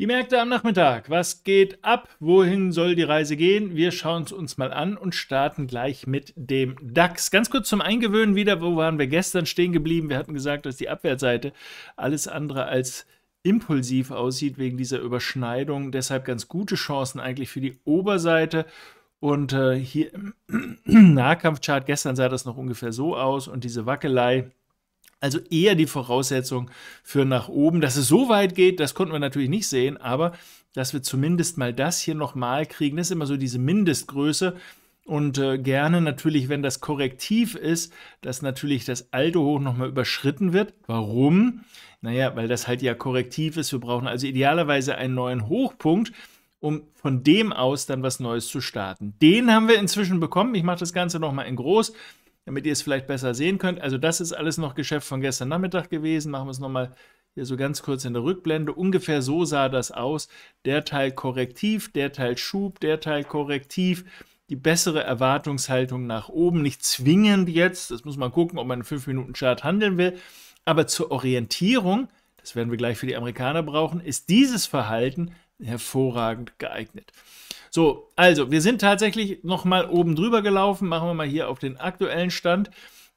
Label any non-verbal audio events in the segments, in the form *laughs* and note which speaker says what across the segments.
Speaker 1: Die Märkte am Nachmittag. Was geht ab? Wohin soll die Reise gehen? Wir schauen es uns mal an und starten gleich mit dem DAX. Ganz kurz zum Eingewöhnen wieder. Wo waren wir gestern stehen geblieben? Wir hatten gesagt, dass die Abwärtsseite alles andere als impulsiv aussieht wegen dieser Überschneidung. Deshalb ganz gute Chancen eigentlich für die Oberseite. Und äh, hier im *clears throat* Nahkampfchart gestern sah das noch ungefähr so aus und diese Wackelei also eher die Voraussetzung für nach oben. Dass es so weit geht, das konnten wir natürlich nicht sehen, aber dass wir zumindest mal das hier nochmal kriegen, das ist immer so diese Mindestgröße. Und äh, gerne natürlich, wenn das korrektiv ist, dass natürlich das alte Hoch nochmal überschritten wird. Warum? Naja, weil das halt ja korrektiv ist. Wir brauchen also idealerweise einen neuen Hochpunkt, um von dem aus dann was Neues zu starten. Den haben wir inzwischen bekommen. Ich mache das Ganze nochmal in groß damit ihr es vielleicht besser sehen könnt. Also das ist alles noch Geschäft von gestern Nachmittag gewesen. Machen wir es nochmal hier so ganz kurz in der Rückblende. Ungefähr so sah das aus. Der Teil korrektiv, der Teil Schub, der Teil korrektiv. Die bessere Erwartungshaltung nach oben, nicht zwingend jetzt, das muss man gucken, ob man einen 5-Minuten-Chart handeln will, aber zur Orientierung, das werden wir gleich für die Amerikaner brauchen, ist dieses Verhalten hervorragend geeignet. So, also, wir sind tatsächlich nochmal oben drüber gelaufen. Machen wir mal hier auf den aktuellen Stand.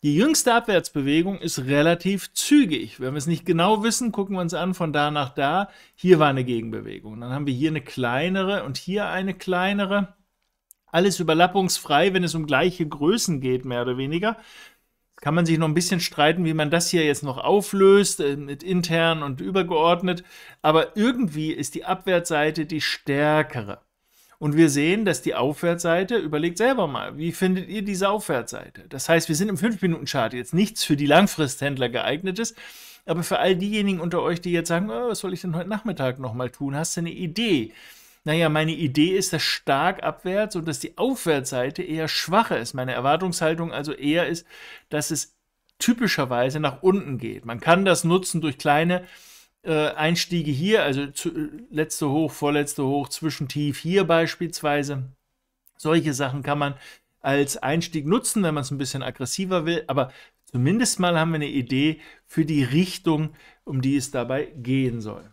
Speaker 1: Die jüngste Abwärtsbewegung ist relativ zügig. Wenn wir es nicht genau wissen, gucken wir uns an von da nach da. Hier war eine Gegenbewegung. Dann haben wir hier eine kleinere und hier eine kleinere. Alles überlappungsfrei, wenn es um gleiche Größen geht, mehr oder weniger. Kann man sich noch ein bisschen streiten, wie man das hier jetzt noch auflöst, äh, mit intern und übergeordnet. Aber irgendwie ist die Abwärtsseite die stärkere. Und wir sehen, dass die Aufwärtsseite, überlegt selber mal, wie findet ihr diese Aufwärtsseite? Das heißt, wir sind im 5-Minuten-Chart jetzt nichts für die Langfristhändler geeignetes, aber für all diejenigen unter euch, die jetzt sagen, oh, was soll ich denn heute Nachmittag nochmal tun, hast du eine Idee? Naja, meine Idee ist, dass stark abwärts und dass die Aufwärtsseite eher schwacher ist. Meine Erwartungshaltung also eher ist, dass es typischerweise nach unten geht. Man kann das nutzen durch kleine äh, Einstiege hier, also zu, letzte Hoch, vorletzte Hoch, Zwischentief hier beispielsweise. Solche Sachen kann man als Einstieg nutzen, wenn man es ein bisschen aggressiver will, aber zumindest mal haben wir eine Idee für die Richtung, um die es dabei gehen soll.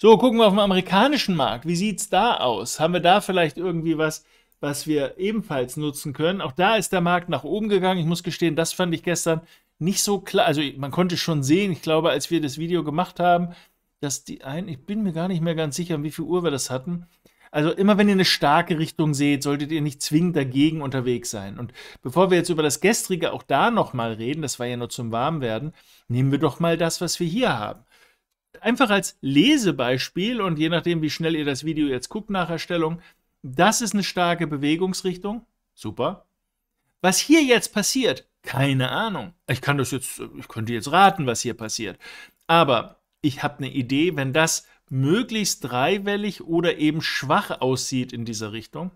Speaker 1: So, gucken wir auf den amerikanischen Markt. Wie sieht es da aus? Haben wir da vielleicht irgendwie was, was wir ebenfalls nutzen können? Auch da ist der Markt nach oben gegangen. Ich muss gestehen, das fand ich gestern nicht so klar, also man konnte schon sehen, ich glaube, als wir das Video gemacht haben, dass die einen, ich bin mir gar nicht mehr ganz sicher, wie viel Uhr wir das hatten. Also immer wenn ihr eine starke Richtung seht, solltet ihr nicht zwingend dagegen unterwegs sein. Und bevor wir jetzt über das gestrige auch da nochmal reden, das war ja nur zum Warmwerden, nehmen wir doch mal das, was wir hier haben. Einfach als Lesebeispiel und je nachdem, wie schnell ihr das Video jetzt guckt nach Erstellung, das ist eine starke Bewegungsrichtung. Super. Was hier jetzt passiert, keine Ahnung. Ich kann das jetzt, äh, ich könnte jetzt raten, was hier passiert. Aber ich habe eine Idee, wenn das möglichst dreiwellig oder eben schwach aussieht in dieser Richtung,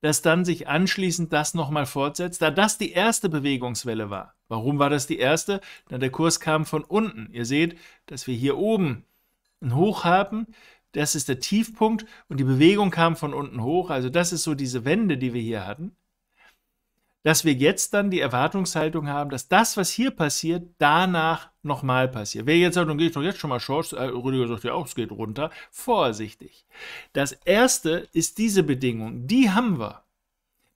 Speaker 1: dass dann sich anschließend das nochmal fortsetzt, da das die erste Bewegungswelle war. Warum war das die erste? Na, der Kurs kam von unten. Ihr seht, dass wir hier oben ein Hoch haben. Das ist der Tiefpunkt und die Bewegung kam von unten hoch. Also das ist so diese Wende, die wir hier hatten dass wir jetzt dann die Erwartungshaltung haben, dass das, was hier passiert, danach nochmal passiert. Wer jetzt sagt, dann gehe ich doch jetzt schon mal short, äh, Rüdiger sagt ja auch, es geht runter, vorsichtig. Das erste ist diese Bedingung, die haben wir.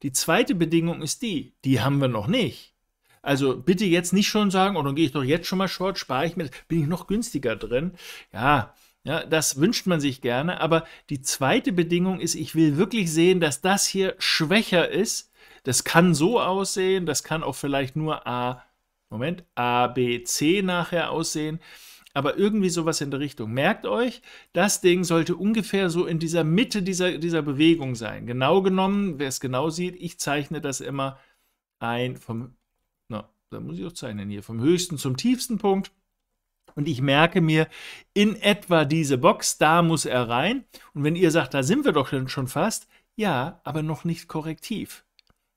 Speaker 1: Die zweite Bedingung ist die, die haben wir noch nicht. Also bitte jetzt nicht schon sagen, oh, dann gehe ich doch jetzt schon mal Short, spare ich mir, bin ich noch günstiger drin. Ja, ja, das wünscht man sich gerne, aber die zweite Bedingung ist, ich will wirklich sehen, dass das hier schwächer ist das kann so aussehen, das kann auch vielleicht nur A, Moment, A, B, C nachher aussehen, aber irgendwie sowas in der Richtung. Merkt euch, das Ding sollte ungefähr so in dieser Mitte dieser, dieser Bewegung sein. Genau genommen, wer es genau sieht, ich zeichne das immer ein vom, na, da muss ich auch zeichnen hier, vom höchsten zum tiefsten Punkt. Und ich merke mir in etwa diese Box, da muss er rein. Und wenn ihr sagt, da sind wir doch schon fast, ja, aber noch nicht korrektiv.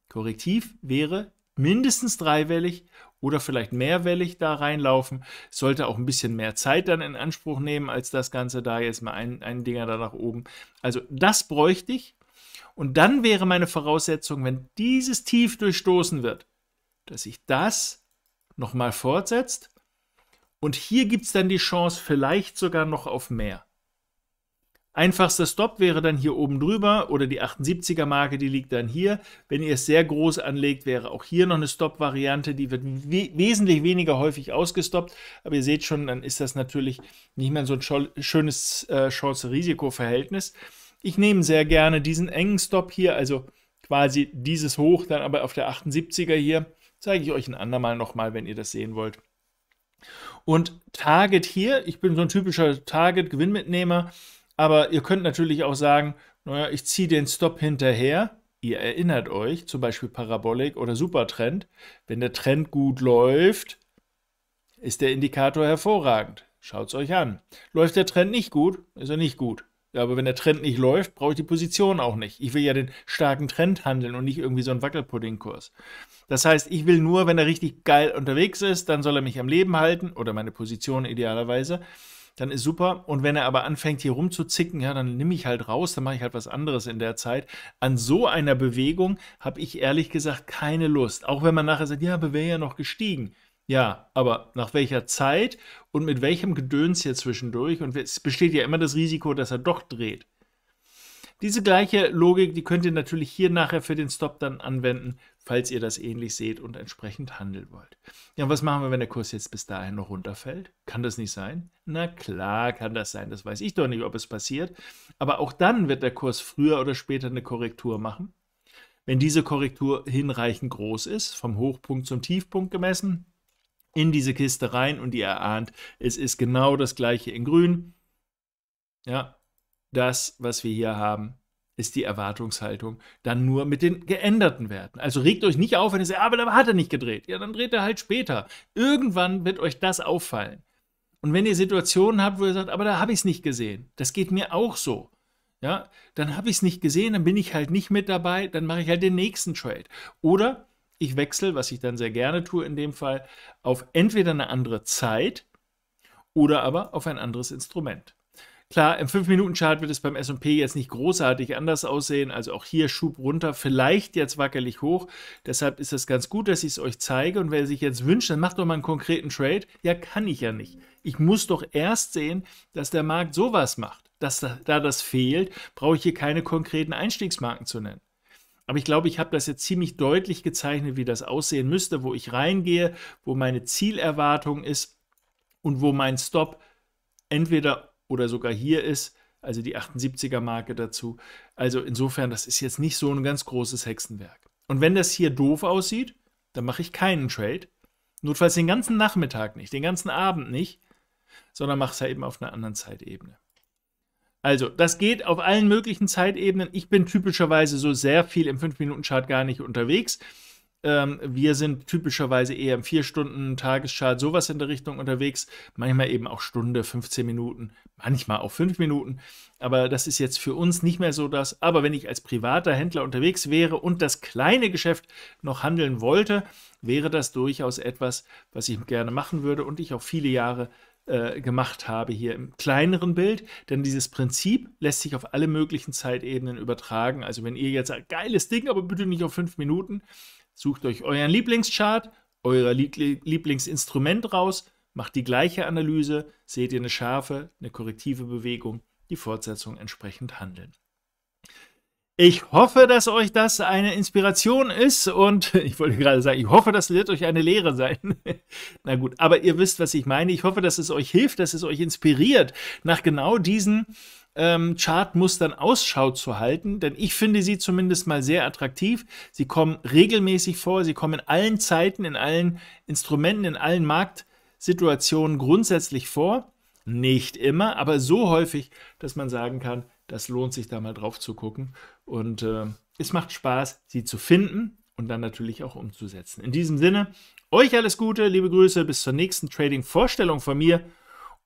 Speaker 1: Korrektiv wäre mindestens dreiwellig oder vielleicht mehrwellig da reinlaufen. Sollte auch ein bisschen mehr Zeit dann in Anspruch nehmen, als das Ganze da jetzt mal ein, ein Dinger da nach oben. Also das bräuchte ich. Und dann wäre meine Voraussetzung, wenn dieses Tief durchstoßen wird, dass sich das nochmal fortsetzt. Und hier gibt es dann die Chance vielleicht sogar noch auf mehr. Einfachster Stop wäre dann hier oben drüber oder die 78er Marke, die liegt dann hier. Wenn ihr es sehr groß anlegt, wäre auch hier noch eine Stop-Variante, die wird we wesentlich weniger häufig ausgestoppt. Aber ihr seht schon, dann ist das natürlich nicht mehr so ein schönes äh, Chance-Risiko-Verhältnis. Ich nehme sehr gerne diesen engen Stop hier, also quasi dieses Hoch, dann aber auf der 78er hier. Zeige ich euch ein andermal nochmal, wenn ihr das sehen wollt. Und Target hier, ich bin so ein typischer Target-Gewinnmitnehmer. Aber ihr könnt natürlich auch sagen, naja, ich ziehe den Stop hinterher. Ihr erinnert euch, zum Beispiel Parabolik oder Supertrend, wenn der Trend gut läuft, ist der Indikator hervorragend. Schaut es euch an. Läuft der Trend nicht gut, ist er nicht gut. Ja, aber wenn der Trend nicht läuft, brauche ich die Position auch nicht. Ich will ja den starken Trend handeln und nicht irgendwie so einen Wackelpuddingkurs. Das heißt, ich will nur, wenn er richtig geil unterwegs ist, dann soll er mich am Leben halten oder meine Position idealerweise dann ist super. Und wenn er aber anfängt, hier rumzuzicken, ja, dann nehme ich halt raus, dann mache ich halt was anderes in der Zeit. An so einer Bewegung habe ich ehrlich gesagt keine Lust. Auch wenn man nachher sagt, ja, aber wäre ja noch gestiegen. Ja, aber nach welcher Zeit und mit welchem Gedöns hier zwischendurch? Und es besteht ja immer das Risiko, dass er doch dreht. Diese gleiche Logik, die könnt ihr natürlich hier nachher für den Stop dann anwenden, falls ihr das ähnlich seht und entsprechend handeln wollt. Ja, und was machen wir, wenn der Kurs jetzt bis dahin noch runterfällt? Kann das nicht sein? Na klar kann das sein, das weiß ich doch nicht, ob es passiert. Aber auch dann wird der Kurs früher oder später eine Korrektur machen. Wenn diese Korrektur hinreichend groß ist, vom Hochpunkt zum Tiefpunkt gemessen, in diese Kiste rein und ihr erahnt, es ist genau das gleiche in grün. Ja, das, was wir hier haben, ist die Erwartungshaltung dann nur mit den geänderten Werten. Also regt euch nicht auf, wenn ihr sagt, ah, aber da hat er nicht gedreht. Ja, dann dreht er halt später. Irgendwann wird euch das auffallen. Und wenn ihr Situationen habt, wo ihr sagt, aber da habe ich es nicht gesehen, das geht mir auch so. Ja, dann habe ich es nicht gesehen, dann bin ich halt nicht mit dabei, dann mache ich halt den nächsten Trade. Oder ich wechsle, was ich dann sehr gerne tue in dem Fall, auf entweder eine andere Zeit oder aber auf ein anderes Instrument. Klar, im 5-Minuten-Chart wird es beim SP jetzt nicht großartig anders aussehen. Also auch hier Schub runter, vielleicht jetzt wackelig hoch. Deshalb ist es ganz gut, dass ich es euch zeige. Und wer sich jetzt wünscht, dann macht doch mal einen konkreten Trade. Ja, kann ich ja nicht. Ich muss doch erst sehen, dass der Markt sowas macht. Dass da, da das fehlt, brauche ich hier keine konkreten Einstiegsmarken zu nennen. Aber ich glaube, ich habe das jetzt ziemlich deutlich gezeichnet, wie das aussehen müsste, wo ich reingehe, wo meine Zielerwartung ist und wo mein Stop entweder oder sogar hier ist, also die 78er Marke dazu. Also insofern, das ist jetzt nicht so ein ganz großes Hexenwerk. Und wenn das hier doof aussieht, dann mache ich keinen Trade. Notfalls den ganzen Nachmittag nicht, den ganzen Abend nicht, sondern mache es ja eben auf einer anderen Zeitebene. Also, das geht auf allen möglichen Zeitebenen. Ich bin typischerweise so sehr viel im 5-Minuten-Chart gar nicht unterwegs. Ähm, wir sind typischerweise eher im 4-Stunden-Tageschart, sowas in der Richtung unterwegs. Manchmal eben auch Stunde, 15 Minuten, manchmal auch 5 Minuten. Aber das ist jetzt für uns nicht mehr so das. Aber wenn ich als privater Händler unterwegs wäre und das kleine Geschäft noch handeln wollte, wäre das durchaus etwas, was ich gerne machen würde und ich auch viele Jahre äh, gemacht habe hier im kleineren Bild, denn dieses Prinzip lässt sich auf alle möglichen Zeitebenen übertragen. Also wenn ihr jetzt sagt, geiles Ding, aber bitte nicht auf fünf Minuten, Sucht euch euren Lieblingschart, euer Lieblingsinstrument raus, macht die gleiche Analyse, seht ihr eine scharfe, eine korrektive Bewegung, die Fortsetzung entsprechend handeln. Ich hoffe, dass euch das eine Inspiration ist und *laughs* ich wollte gerade sagen, ich hoffe, das wird euch eine Lehre sein. *laughs* Na gut, aber ihr wisst, was ich meine. Ich hoffe, dass es euch hilft, dass es euch inspiriert, nach genau diesen ähm, Chartmustern Ausschau zu halten, denn ich finde sie zumindest mal sehr attraktiv. Sie kommen regelmäßig vor, sie kommen in allen Zeiten, in allen Instrumenten, in allen Marktsituationen grundsätzlich vor. Nicht immer, aber so häufig, dass man sagen kann, das lohnt sich da mal drauf zu gucken. Und äh, es macht Spaß, sie zu finden und dann natürlich auch umzusetzen. In diesem Sinne, euch alles Gute, liebe Grüße, bis zur nächsten Trading-Vorstellung von mir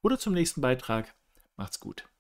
Speaker 1: oder zum nächsten Beitrag. Macht's gut.